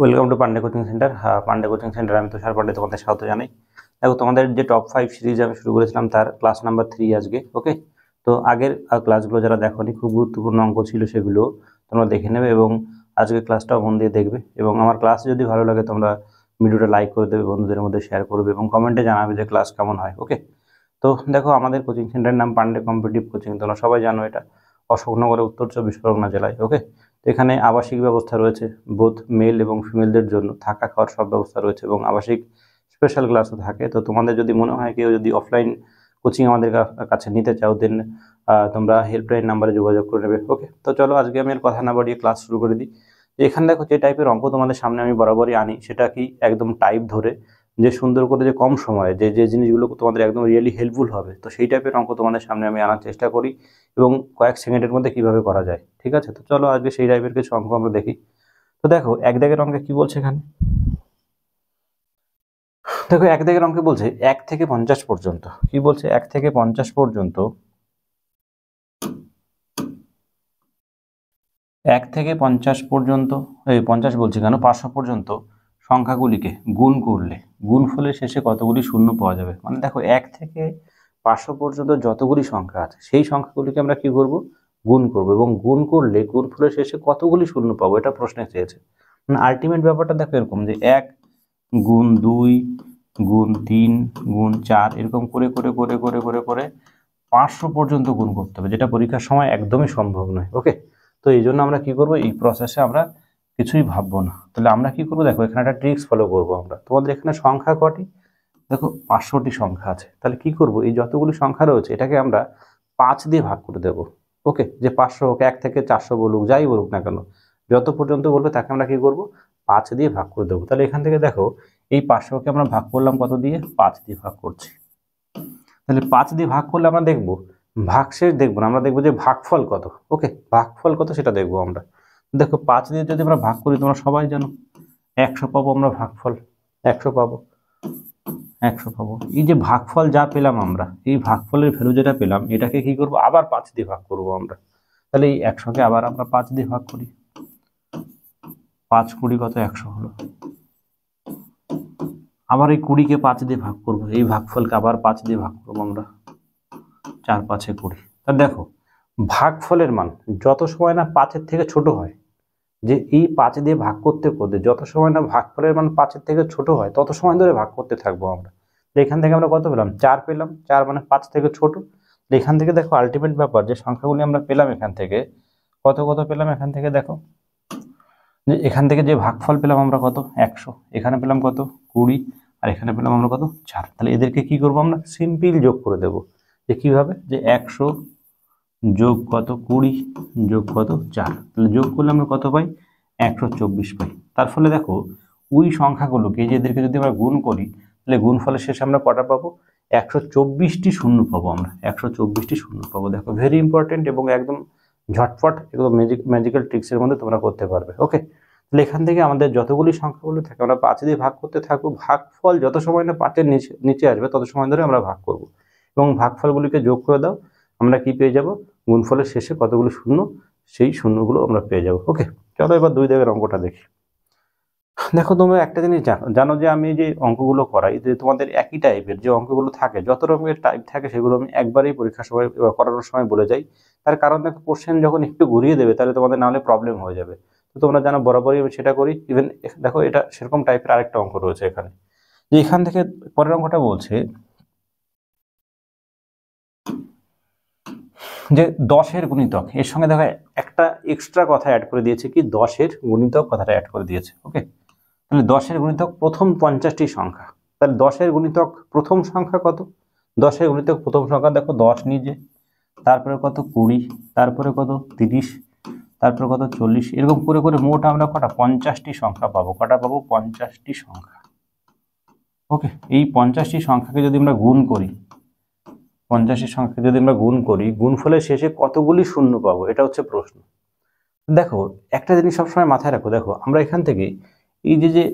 welcome to Pandey coaching centre হ্যাঁ Pandey coaching centre আমি তুষার পান্ডে তোমাদের স্বাগত জানাই দেখো তোমাদের যে টপ ফাইভ সিরিজ আমি শুরু করেছিলাম তার ক্লাস নাম্বার থ্রি আজকে ওকে তো আগের ক্লাসগুলো যারা দেখোনি খুব গুরুত্বপূর্ণ অঙ্ক ছিল সেগুলো তোমরা দেখে নেবে এবং আজকে ক্লাসটাও মন দিয়ে দেখবে এবং আমার ক্লাস যদি ভালো লাগে তোমরা ভিডিওটা লাইক করে দেবে বন্ধুদের মধ্যে শেয়ার করবে এবং কমেন্টে জানাবে যে ক্লাস কেমন হয় ওকে তো দেখো আমাদের কোচিং সেন্টারের নাম পান্ডে কম্পিটিভ কোচিং তোমরা সবাই জানো এটা অশোকনগরের উত্তর চব্বিশ পরগনা জেলায় ওকে এখানে আবাসিক ব্যবস্থা রয়েছে বোধ মেল এবং ফিমেলদের জন্য থাকা খাওয়ার সব ব্যবস্থা রয়েছে এবং আবাসিক স্পেশাল ক্লাসও থাকে তো তোমাদের যদি মনে হয় কেউ যদি অফলাইন কোচিং আমাদের কাছে নিতে চাও দেন তোমরা হেল্পলাইন নাম্বারে যোগাযোগ করে নেবে ওকে তো চলো আজকে আমি এর কথা না বাড়িয়ে ক্লাস শুরু করে দিই এখানে দেখো যে টাইপের অঙ্ক তোমাদের সামনে আমি বরাবরই আনি সেটা কি একদম টাইপ ধরে যে সুন্দর করে যে কম সময়ে যে যে জিনিসগুলো তোমাদের একদম রিয়েলি হেল্পফুল হবে তো সেই টাইপের অঙ্ক তোমাদের সামনে আমি আনার চেষ্টা করি এবং কয়েক সেকেন্ডের মধ্যে কিভাবে করা যায় ঠিক আছে তো চলো আজকে সেই টাইপের কিছু অঙ্ক আমরা দেখি তো দেখো এক দাগের অঙ্কে কি বলছে এখানে দেখো এক দাগের অঙ্কে বলছে এক থেকে পঞ্চাশ পর্যন্ত কি বলছে এক থেকে পঞ্চাশ পর্যন্ত এক থেকে পঞ্চাশ পর্যন্ত এই পঞ্চাশ বলছি কেন পাঁচশো পর্যন্ত সংখ্যাগুলিকে গুণ করলে গুণফলের শেষে কতগুলি শূন্য পাওয়া যাবে মানে দেখো এক থেকে পাঁচশো পর্যন্ত যতগুলি সংখ্যা আছে সেই সংখ্যাগুলিকে আমরা কি করব গুণ করব এবং গুণ করলে গুণফলের শেষে কতগুলি শূন্য পাবো এটা প্রশ্নে চেয়েছে মানে আলটিমেট ব্যাপারটা দেখো এরকম যে এক গুণ দুই গুণ তিন গুণ চার এরকম করে করে করে করে করে করে পাঁচশো পর্যন্ত গুণ করতে হবে যেটা পরীক্ষার সময় একদমই সম্ভব নয় ওকে তো এই জন্য আমরা কি করব এই প্রসেসে আমরা কিছুই ভাববো না তাহলে আমরা কি করবো দেখো এখানে একটা ট্রিক্স ফলো করবো আমরা তোমাদের এখানে সংখ্যা কটি দেখো পাঁচশোটি সংখ্যা আছে তাহলে কি করব এই যতগুলি সংখ্যা রয়েছে এটাকে আমরা পাঁচ দিয়ে ভাগ করে দেব ওকে যে পাঁচশো হোক এক থেকে চারশো বলুক যাই বলুক না কেন যত পর্যন্ত বলবে তাকে আমরা কি করব পাঁচ দিয়ে ভাগ করে দেবো তাহলে এখান থেকে দেখো এই পাঁচশোকে আমরা ভাগ করলাম কত দিয়ে পাঁচ দিয়ে ভাগ করছি তাহলে পাঁচ দিয়ে ভাগ করলে আমরা দেখব শেষ দেখবো না আমরা দেখবো যে ভাগফল কত ওকে ভাগফল কত সেটা দেখবো আমরা দেখো পাঁচ দিয়ে যদি আমরা ভাগ করি তোমরা সবাই জানো একশো পাবো আমরা ভাগফল একশো পাবো একশো পাবো এই যে ভাগফল যা পেলাম আমরা এই ভাগফলের ভ্যালু যেটা পেলাম এটাকে কি করব আবার পাঁচ দিয়ে ভাগ করব আমরা তাহলে এই একশোকে আবার আমরা পাঁচ দিয়ে ভাগ করি পাঁচ কুড়ি কত একশো হলো আবার এই কুড়িকে পাঁচ দিয়ে ভাগ করব এই ভাগফলকে আবার পাঁচ দিয়ে ভাগ করবো আমরা চার পাঁচে কুড়ি তা দেখো ভাগফলের মান যত সময় না পাঁচের থেকে ছোট হয় যে এই পাঁচ দিয়ে ভাগ করতে করতে যত সময় না ভাগ করে মানে পাঁচের থেকে ছোট হয় তত সময় ধরে ভাগ করতে থাকবো আমরা এখান থেকে আমরা কত পেলাম চার পেলাম চার মানে পাঁচ থেকে ছোট এখান থেকে দেখো আলটিমেট ব্যাপার যে সংখ্যাগুলি আমরা পেলাম এখান থেকে কত কত পেলাম এখান থেকে দেখো যে এখান থেকে যে ভাগফল পেলাম আমরা কত একশো এখানে পেলাম কত কুড়ি আর এখানে পেলাম আমরা কত চার তাহলে এদেরকে কি করব আমরা সিম্পল যোগ করে দেব যে কিভাবে যে একশো যোগ কত কুড়ি যোগ কত চার তাহলে যোগ করলে আমরা কত পাই একশো চব্বিশ পাই তার ফলে দেখো ওই সংখ্যাগুলোকে যেদেরকে যদি আমরা গুণ করি তাহলে গুণ ফলের শেষে আমরা কটা পাবো একশো চব্বিশটি শূন্য পাবো আমরা একশো চব্বিশটি শূন্য পাবো দেখো ভেরি ইম্পর্টেন্ট এবং একদম ঝটফট এগুলো ম্যাজিক ম্যাজিক্যাল ট্রিক্সের মধ্যে তোমরা করতে পারবে ওকে তাহলে এখান থেকে আমাদের যতগুলি সংখ্যাগুলো থাকে আমরা পাঁচে দিয়ে ভাগ করতে থাকবো ভাগফল যত সময় না পাঁচের নিচে নিচে আসবে তত সময় ধরে আমরা ভাগ করব এবং ভাগফলগুলিকে যোগ করে দাও আমরা কি পেয়ে যাব গুণফলের শেষে কতগুলো শূন্য সেই শূন্যগুলো আমরা পেয়ে যাব ওকে চলো এবার দুই দাগের অঙ্কটা দেখি দেখো তোমরা একটা জিনিস জানো যে আমি যে অঙ্কগুলো করাই যে তোমাদের একই টাইপের যে অঙ্কগুলো থাকে যত রকমের টাইপ থাকে সেগুলো আমি একবারেই পরীক্ষার সময় করানোর সময় বলে যাই তার কারণ দেখো কোশ্চেন যখন একটু ঘুরিয়ে দেবে তাহলে তোমাদের নাহলে প্রবলেম হয়ে যাবে তো তোমরা জানো বরাবরই আমি সেটা করি ইভেন দেখো এটা সেরকম টাইপের আরেকটা অঙ্ক রয়েছে এখানে যে এখান থেকে পরের অঙ্কটা বলছে যে দশের গুণিতক এর সঙ্গে দেখো একটা এক্সট্রা কথা অ্যাড করে দিয়েছে কি দশের গুণিতক কথাটা অ্যাড করে দিয়েছে ওকে তাহলে দশের গুণিতক প্রথম পঞ্চাশটি সংখ্যা তাহলে দশের গুণিতক প্রথম সংখ্যা কত দশের গুণিতক প্রথম সংখ্যা দেখো দশ নিজে তারপরে কত কুড়ি তারপরে কত তিরিশ তারপরে কত চল্লিশ এরকম করে করে মোট আমরা কটা পঞ্চাশটি সংখ্যা পাবো কটা পাবো পঞ্চাশটি সংখ্যা ওকে এই পঞ্চাশটি সংখ্যাকে যদি আমরা গুণ করি পঞ্চাশের সংখ্যা যদি আমরা গুণ করি গুণফলের শেষে কতগুলি শূন্য পাবো এটা হচ্ছে প্রশ্ন দেখো একটা জিনিস সবসময় মাথায় রাখো দেখো আমরা এখান থেকে এই যে যে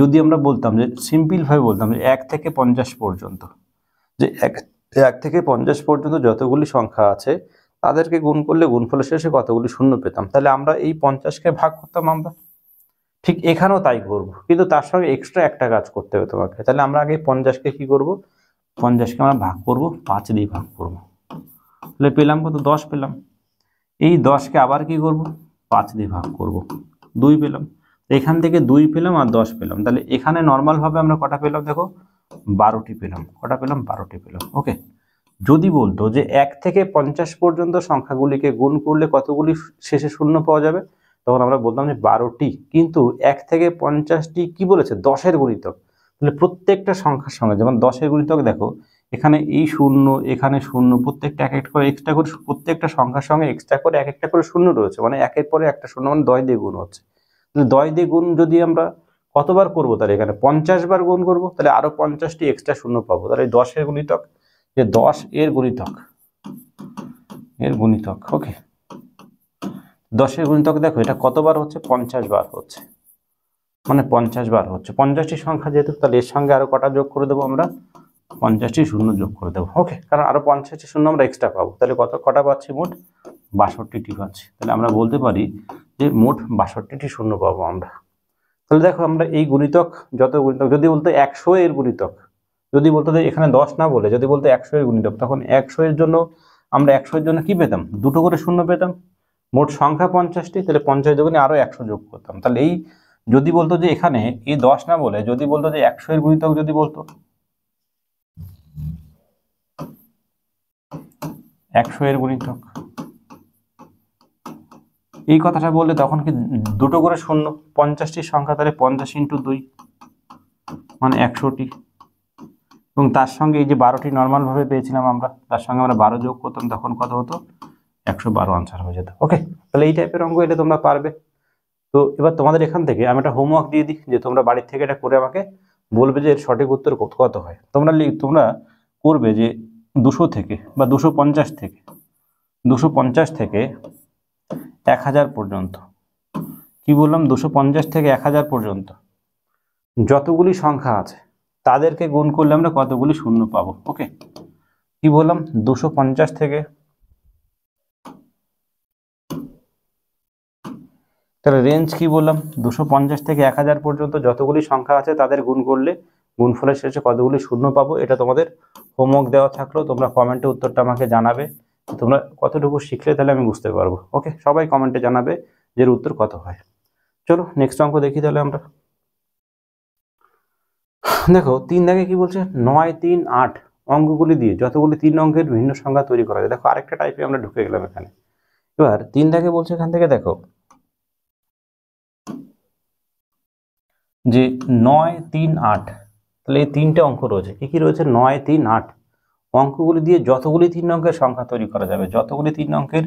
যদি আমরা বলতাম যে সিম্পলভাবে বলতাম যে এক থেকে পঞ্চাশ পর্যন্ত যে এক এক থেকে পঞ্চাশ পর্যন্ত যতগুলি সংখ্যা আছে তাদেরকে গুণ করলে গুণফলের শেষে কতগুলি শূন্য পেতাম তাহলে আমরা এই পঞ্চাশকে ভাগ করতাম আমরা ঠিক এখানেও তাই করব কিন্তু তার সঙ্গে এক্সট্রা একটা কাজ করতে হবে তোমাকে তাহলে আমরা আগে পঞ্চাশকে কি করবো পঞ্চাশকে আমরা ভাগ করব পাঁচ দিয়ে ভাগ করব তাহলে পেলাম কত দশ পেলাম এই দশকে আবার কি করব পাঁচ দিয়ে ভাগ করব দুই পেলাম এখান থেকে দুই পেলাম আর দশ পেলাম তাহলে এখানে নর্মালভাবে আমরা কটা পেলাম দেখো বারোটি পেলাম কটা পেলাম বারোটি পেলাম ওকে যদি বলতো যে এক থেকে পঞ্চাশ পর্যন্ত সংখ্যাগুলিকে গুণ করলে কতগুলি শেষে শূন্য পাওয়া যাবে তখন আমরা বলতাম যে বারোটি কিন্তু এক থেকে পঞ্চাশটি কি বলেছে দশের গুণিতক তাহলে প্রত্যেকটা সংখ্যার সঙ্গে যেমন দশের গুণিতক দেখো এখানে এই শূন্য এখানে শূন্য প্রত্যেকটা এক একটা করে এক্সট্রা করে প্রত্যেকটা সংখ্যার সঙ্গে এক্সট্রা করে এক একটা করে শূন্য রয়েছে মানে একের পরে একটা শূন্য মানে দশ দিয়ে গুণ হচ্ছে তাহলে দয় দিয়ে গুণ যদি আমরা কতবার করবো তাহলে এখানে পঞ্চাশ বার গুণ করব তাহলে আরও পঞ্চাশটি এক্সট্রা শূন্য পাবো তাহলে দশের গুণিতক যে দশ এর গুণিতক এর গুণিতক ওকে দশের গুণিতক দেখো এটা কতবার হচ্ছে পঞ্চাশ বার হচ্ছে মানে পঞ্চাশ বার হচ্ছে পঞ্চাশটি সংখ্যা যেহেতু তাহলে এর সঙ্গে আরও কটা যোগ করে দেবো আমরা পঞ্চাশটি শূন্য যোগ করে দেবো ওকে কারণ আরও পঞ্চাশটি শূন্য আমরা এক্সট্রা পাবো তাহলে কত কটা পাচ্ছি মোট বাষট্টিটি পাচ্ছি তাহলে আমরা বলতে পারি যে মোট বাষট্টিটি শূন্য পাবো আমরা তাহলে দেখো আমরা এই গুণিতক যত গুণিতক যদি বলতে একশো এর গুণিতক যদি বলতো এখানে দশ না বলে যদি বলতে একশো এর গুণিতক তখন একশো এর জন্য আমরা একশো এর জন্য কি পেতাম দুটো করে শূন্য পেতাম মোট সংখ্যা পঞ্চাশটি তাহলে পঞ্চাশ যোগ আরও একশো যোগ করতাম তাহলে এই যদি বলতো যে এখানে এই দশ না বলে যদি বলতো যে একশো এর গুণিতক যদি বলতো একশো এর গুণিতক এই কথাটা বললে তখন কি দুটো করে শূন্য পঞ্চাশটির সংখ্যা তাহলে পঞ্চাশ ইন্টু দুই মানে একশোটি এবং তার সঙ্গে এই যে বারোটি নর্মালভাবে পেয়েছিলাম আমরা তার সঙ্গে আমরা বারো যোগ করতাম তখন কত হতো একশো বারো আনসার হয়ে যেত ওকে তাহলে এই টাইপের অঙ্ক এটা তোমরা পারবে তো এবার তোমাদের এখান থেকে আমি একটা হোমওয়ার্ক দিয়ে দিই যে তোমরা বাড়ির থেকে এটা করে আমাকে বলবে যে এর সঠিক উত্তর কত হয় তোমরা তোমরা করবে যে দুশো থেকে বা দুশো পঞ্চাশ থেকে দুশো পঞ্চাশ থেকে এক হাজার পর্যন্ত কি বললাম দুশো পঞ্চাশ থেকে এক হাজার পর্যন্ত যতগুলি সংখ্যা আছে তাদেরকে গুণ করলে আমরা কতগুলি শূন্য পাবো ওকে কি বললাম দুশো পঞ্চাশ থেকে তাহলে রেঞ্জ কি বললাম দুশো পঞ্চাশ থেকে এক হাজার পর্যন্ত যতগুলি সংখ্যা আছে তাদের গুণ করলে গুণফলের শেষে কতগুলি শূন্য পাবো এটা তোমাদের হোমওয়ার্ক দেওয়া থাকলো তোমরা কমেন্টে উত্তরটা আমাকে জানাবে তোমরা কতটুকু শিখলে তাহলে আমি বুঝতে পারবো ওকে সবাই কমেন্টে জানাবে যে উত্তর কত হয় চলো নেক্সট অঙ্ক দেখি তাহলে আমরা দেখো তিন দাগে কি বলছে নয় তিন আট অঙ্কগুলি দিয়ে যতগুলি তিন অঙ্কের ভিন্ন সংখ্যা তৈরি করা যায় দেখো আরেকটা টাইপে আমরা ঢুকে গেলাম এখানে এবার তিন দাগে বলছে এখান থেকে দেখো যে নয় তিন আট তাহলে এই তিনটে অঙ্ক রয়েছে কী কী রয়েছে নয় তিন আট অঙ্কগুলি দিয়ে যতগুলি তিন অঙ্কের সংখ্যা তৈরি করা যাবে যতগুলি তিন অঙ্কের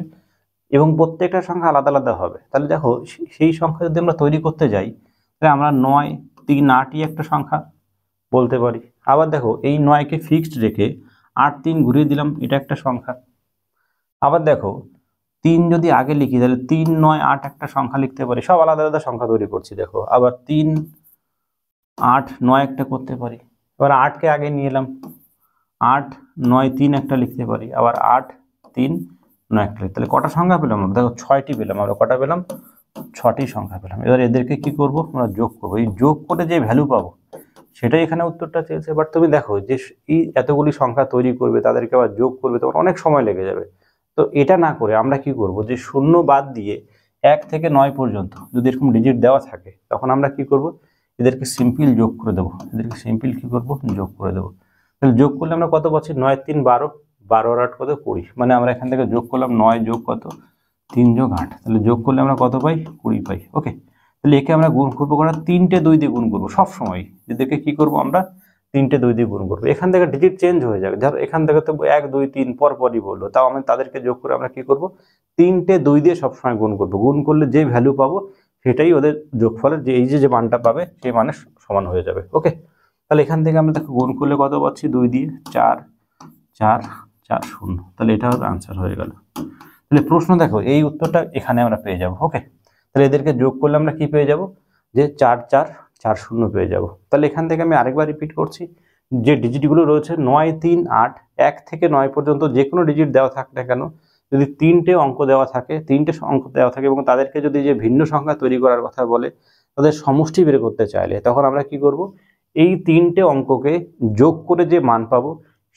এবং প্রত্যেকটা সংখ্যা আলাদা আলাদা হবে তাহলে দেখো সেই সংখ্যা যদি আমরা তৈরি করতে যাই তাহলে আমরা নয় তিন আটই একটা সংখ্যা বলতে পারি আবার দেখো এই নয়কে ফিক্সড রেখে আট তিন ঘুরিয়ে দিলাম এটা একটা সংখ্যা আবার দেখো তিন যদি আগে লিখি তাহলে তিন নয় আট একটা সংখ্যা লিখতে পারি সব আলাদা আলাদা সংখ্যা তৈরি করছি দেখো আবার তিন আট নয় একটা করতে পারি এবার আটকে আগে নিয়ে এলাম আট নয় তিন একটা লিখতে পারি আবার আট তিন নয় একটা তাহলে কটা সংখ্যা পেলাম আমরা দেখো ছয়টি পেলাম আমরা কটা পেলাম ছটি সংখ্যা পেলাম এবার এদেরকে কি করব আমরা যোগ করবো এই যোগ করে যে ভ্যালু পাবো সেটাই এখানে উত্তরটা চেয়েছে এবার তুমি দেখো যে এই এতগুলি সংখ্যা তৈরি করবে তাদেরকে আবার যোগ করবে তোমার অনেক সময় লেগে যাবে তো এটা না করে আমরা কি করব যে শূন্য বাদ দিয়ে এক থেকে নয় পর্যন্ত যদি এরকম ডিজিট দেওয়া থাকে তখন আমরা কি করব এদেরকে সিম্পল যোগ করে দেবো এদেরকে সিম্পল কি করব যোগ করে দেবো তাহলে যোগ করলে আমরা কত পাচ্ছি নয় তিন বারো বারো আর আট কত কুড়ি মানে আমরা এখান থেকে যোগ করলাম নয় যোগ কত তিন যোগ আট তাহলে যোগ করলে আমরা কত পাই কুড়ি পাই ওকে তাহলে একে আমরা গুণ করবো কারণ তিনটে দুই দিয়ে গুণ করবো সবসময় এদেরকে কি করব আমরা তিনটে দুই দিয়ে গুণ করবো এখান থেকে ডিজিট চেঞ্জ হয়ে যাবে ধর এখান থেকে তো এক দুই তিন পর পরই বললো তাও আমি তাদেরকে যোগ করে আমরা কি করব তিনটে দুই দিয়ে সবসময় গুণ করবো গুণ করলে যে ভ্যালু পাবো সেটাই ওদের যোগফলের যে এই যে যে মানটা পাবে সেই মানে সমান হয়ে যাবে ওকে তাহলে এখান থেকে আমরা দেখো গুণ করলে কত পাচ্ছি দুই দিয়ে চার চার চার শূন্য তাহলে এটা আনসার হয়ে গেল তাহলে প্রশ্ন দেখো এই উত্তরটা এখানে আমরা পেয়ে যাব ওকে তাহলে এদেরকে যোগ করলে আমরা কি পেয়ে যাব যে চার চার চার শূন্য পেয়ে যাব তাহলে এখান থেকে আমি আরেকবার রিপিট করছি যে ডিজিটগুলো রয়েছে নয় তিন আট এক থেকে নয় পর্যন্ত যে কোনো ডিজিট দেওয়া থাক না কেন যদি তিনটে অঙ্ক দেওয়া থাকে তিনটে অঙ্ক দেওয়া থাকে এবং তাদেরকে যদি যে ভিন্ন সংখ্যা তৈরি করার কথা বলে তাদের সমষ্টি বের করতে চাইলে তখন আমরা কি করব এই তিনটে অঙ্ককে যোগ করে যে মান পাবো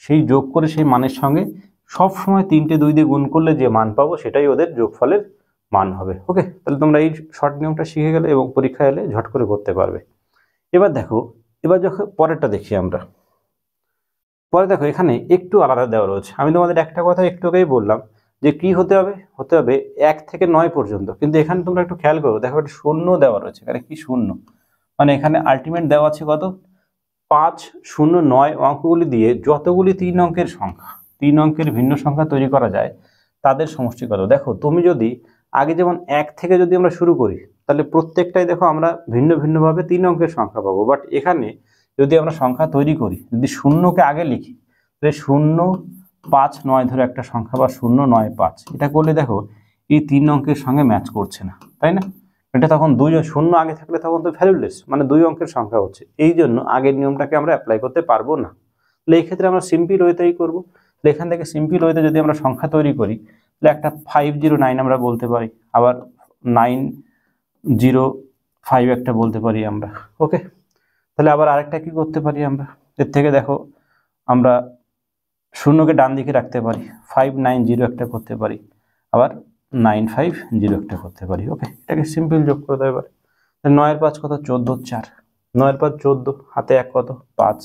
সেই যোগ করে সেই মানের সঙ্গে সব সময় তিনটে দুই দিয়ে গুণ করলে যে মান পাবো সেটাই ওদের যোগফলের মান হবে ওকে তাহলে তোমরা এই শর্ট নিয়মটা শিখে গেলে এবং পরীক্ষা এলে ঝট করে করতে পারবে এবার দেখো এবার যখন পরেরটা দেখি আমরা পরে দেখো এখানে একটু আলাদা দেওয়া রয়েছে আমি তোমাদের একটা কথা একটু আগেই বললাম যে কি হতে হবে হতে হবে এক থেকে নয় পর্যন্ত কিন্তু এখানে তোমরা একটু খেয়াল করো দেখো একটা শূন্য দেওয়া রয়েছে এখানে কি শূন্য মানে এখানে আলটিমেট দেওয়া আছে কত পাঁচ শূন্য নয় অঙ্কগুলি দিয়ে যতগুলি তিন অঙ্কের সংখ্যা তিন অঙ্কের ভিন্ন সংখ্যা তৈরি করা যায় তাদের সমষ্টি কত দেখো তুমি যদি আগে যেমন এক থেকে যদি আমরা শুরু করি তাহলে প্রত্যেকটাই দেখো আমরা ভিন্ন ভিন্নভাবে তিন অঙ্কের সংখ্যা পাবো বাট এখানে যদি আমরা সংখ্যা তৈরি করি যদি শূন্যকে আগে লিখি তাহলে শূন্য পাঁচ নয় ধরে একটা সংখ্যা বা শূন্য নয় পাঁচ এটা করলে দেখো এই তিন অঙ্কের সঙ্গে ম্যাচ করছে না তাই না এটা তখন দুই শূন্য আগে থাকলে তখন তো ভ্যালুলেস মানে দুই অঙ্কের সংখ্যা হচ্ছে এই জন্য আগের নিয়মটাকে আমরা অ্যাপ্লাই করতে পারবো না তাহলে এই ক্ষেত্রে আমরা সিম্পল ওয়েতেই করবো তাহলে এখান থেকে সিম্পল ওয়েতে যদি আমরা সংখ্যা তৈরি করি তাহলে একটা ফাইভ জিরো নাইন আমরা বলতে পারি আবার নাইন জিরো ফাইভ একটা বলতে পারি আমরা ওকে তাহলে আবার আরেকটা কি করতে পারি আমরা এর থেকে দেখো আমরা শূন্যকে ডান দিকে রাখতে পারি ফাইভ নাইন জিরো একটা করতে পারি আবার নাইন ফাইভ জিরো একটা করতে পারি ওকে এটাকে সিম্পল যোগ করে দেওয়া পারি নয়ের পাঁচ কত চোদ্দো চার নয়ের পাঁচ চোদ্দো হাতে এক কত পাঁচ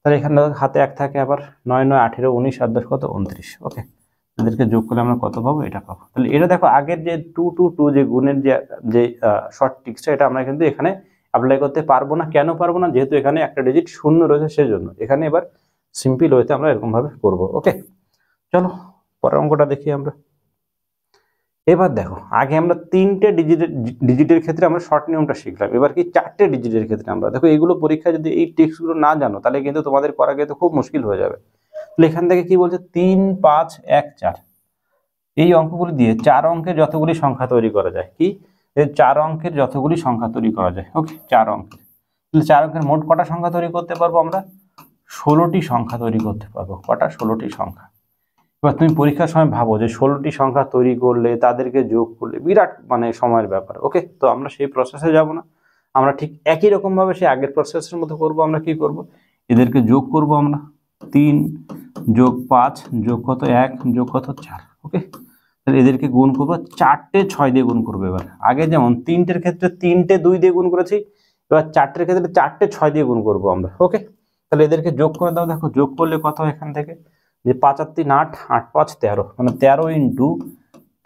তাহলে এখানে হাতে এক থাকে আবার নয় নয় আঠেরো উনিশ আট দশ কত উনত্রিশ ওকে তাদেরকে যোগ করলে আমরা কত পাবো এটা পাবো তাহলে এটা দেখো আগের যে টু টু টু যে গুণের যে যে শর্ট টিক্সটা এটা আমরা কিন্তু এখানে অ্যাপ্লাই করতে পারবো না কেন পারবো না যেহেতু এখানে একটা ডিজিট শূন্য রয়েছে সেজন্য এখানে এবার সিম্পল ওয়েতে আমরা এরকমভাবে করব ওকে চলো পরের অঙ্কটা দেখি আমরা এবার দেখো আগে আমরা তিনটে ডিজিটের ডিজিটের ক্ষেত্রে আমরা শর্ট নিয়মটা শিখলাম এবার কি চারটে ডিজিটের ক্ষেত্রে আমরা দেখো এগুলো পরীক্ষা যদি এই টেক্সটগুলো না জানো তাহলে কিন্তু তোমাদের করা কিন্তু খুব মুশকিল হয়ে যাবে তাহলে এখান থেকে কি বলছে তিন পাঁচ এক চার এই অঙ্কগুলি দিয়ে চার অঙ্কের যতগুলি সংখ্যা তৈরি করা যায় কি চার অঙ্কের যতগুলি সংখ্যা তৈরি করা যায় ওকে চার অঙ্কের তাহলে চার অঙ্কের মোট কটা সংখ্যা তৈরি করতে পারবো আমরা ষোলোটি সংখ্যা তৈরি করতে পারবো কটা ষোলোটি সংখ্যা এবার তুমি পরীক্ষার সময় ভাবো যে ষোলোটি সংখ্যা তৈরি করলে তাদেরকে যোগ করলে বিরাট মানে সময়ের ব্যাপার ওকে তো আমরা সেই প্রসেসে যাব না আমরা ঠিক একই রকমভাবে সেই আগের প্রসেসের মতো করব আমরা কি করব এদেরকে যোগ করব আমরা তিন যোগ পাঁচ যোগ কত এক যোগ কত চার ওকে তাহলে এদেরকে গুণ করবো চারটে ছয় দিয়ে গুণ করবো এবার আগে যেমন তিনটের ক্ষেত্রে তিনটে দুই দিয়ে গুণ করেছি এবার চারটের ক্ষেত্রে চারটে ছয় দিয়ে গুণ করবো আমরা ওকে তাহলে এদেরকে যোগ করে দাও দেখো যোগ করলে কত এখান থেকে যে পাঁচ আর তিন আট আট পাঁচ তেরো মানে তেরো ইন্টু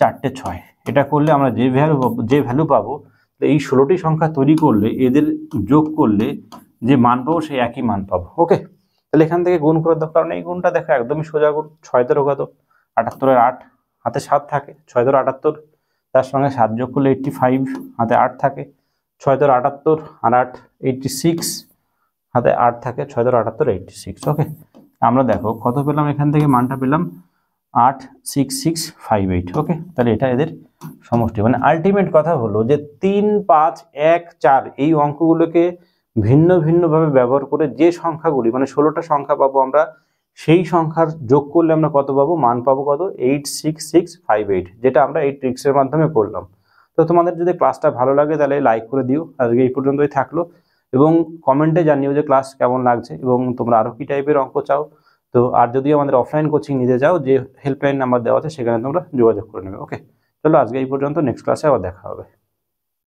চারটে ছয় এটা করলে আমরা যে ভ্যালু যে ভ্যালু পাবো এই ষোলোটি সংখ্যা তৈরি করলে এদের যোগ করলে যে মান পাবো সেই একই মান পাবো ওকে তাহলে এখান থেকে গুণ করে দাও কারণ এই গুণটা দেখো একদমই সোজা গুণ ছয় তেরো কত আটাত্তরের আট হাতে সাত থাকে ছয় তেরো আটাত্তর তার সঙ্গে সাত যোগ করলে এইটটি ফাইভ হাতে আট থাকে ছয় তেরো আটাত্তর আর আট এইটটি সিক্স হাতে আট থাকে ছয় ধরো আটাত্তর এইটটি সিক্স ওকে আমরা দেখো কত পেলাম এখান থেকে মানটা পেলাম আট six six five eight okay তাহলে এটা এদের সমষ্টি মানে আলটিমেট কথা হলো যে তিন পাঁচ এক চার এই অঙ্কগুলোকে ভিন্ন ভিন্নভাবে ব্যবহার করে যে সংখ্যাগুলি মানে ষোলোটা সংখ্যা পাবো আমরা সেই সংখ্যার যোগ করলে আমরা কত পাবো মান পাবো কত eight six six five eight যেটা আমরা এই ট্রিক্সের মাধ্যমে করলাম তো তোমাদের যদি ক্লাসটা ভালো লাগে তাহলে লাইক করে দিও আজকে এই পর্যন্তই থাকলো এবং কমেন্টে জানিও যে ক্লাস কেমন লাগছে এবং তোমরা আরও কী টাইপের অঙ্ক চাও তো আর যদি আমাদের অফলাইন কোচিং নিতে চাও যে হেল্পলাইন নাম্বার দেওয়া আছে সেখানে তোমরা যোগাযোগ করে নেবে ওকে চলো আজকে এই পর্যন্ত নেক্সট ক্লাসে আবার দেখা হবে